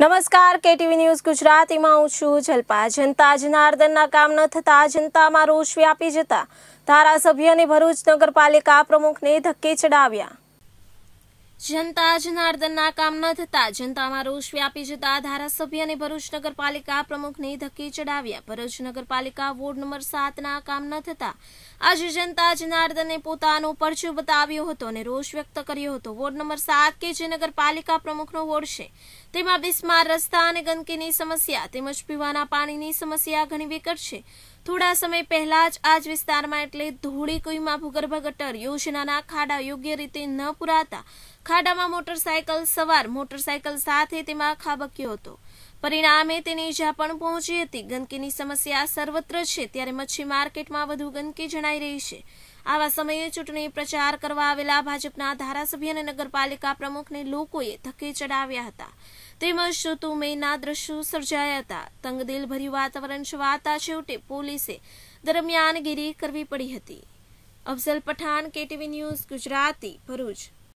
નમસ્કાર KTV news ગુજરાતીમાં હું છું જલપા જનતા જનાર્દનના કામ ન થતા જનતામાં રોષ વ્યાપી જતા ધારાસભ્ય અને ભરૂચ નગરપાલિકા પ્રમુખને ધક્કે ચડાવ્યા જનતા જ નાર્દનના કામ ન થતા જનતામાં રોષ વ્યાપી જતા ધારાસભ્ય અને ભરૂચ નગરપાલિકા પ્રમુખને ધક્કે ચડાવ્યા ભરૂચ નગરપાલિકા વોર્ડ નંબર સાતના કામ ન થતા આજે જનતા જ નાર્દને પોતાનો પરચો બતાવ્યો હતો અને રોષ વ્યક્ત કર્યો હતો વોર્ડ નંબર સાત કે જે નગરપાલિકા પ્રમુખનો વોર્ડ છે તેમાં બિસ્માર રસ્તા અને ગંદકીની સમસ્યા તેમજ પીવાના પાણીની સમસ્યા ઘણી વિકટ છે થોડા સમય પહેલા જ આ જ વિસ્તારમાં એટલે ધોળી કુઈમાં ભૂગર્ભ ગટર યોજનાના ખાડા યોગ્ય રીતે ન પુરાતા ખાડામાં મોટરસાયકલ સવાર મોટરસાયકલ સાથે તેમાં ખાબક્યો હતો પરિણામે તેને ઈજા પણ પહોંચી હતી ગંદકીની સમસ્યા સર્વત્ર છે ત્યારે મચ્છી માર્કેટમાં વધુ ગંદકી જણાઈ રહી છે આવા સમયે ચૂંટણી પ્રચાર કરવા આવેલા ભાજપના ધારાસભ્ય અને નગરપાલિકા પ્રમુખને લોકોએ ધકે ચડાવ્યા હતા તેમજ મેના દ્રશ્યો સર્જાયા હતા તંગદિલ ભર્યું વાતાવરણ છવાતા છેવટે પોલીસે દરમિયાનગીરી કરવી પડી હતી અફઝલ પઠાણ કેટીવી ન્યૂઝ ગુજરાતી ભરૂચ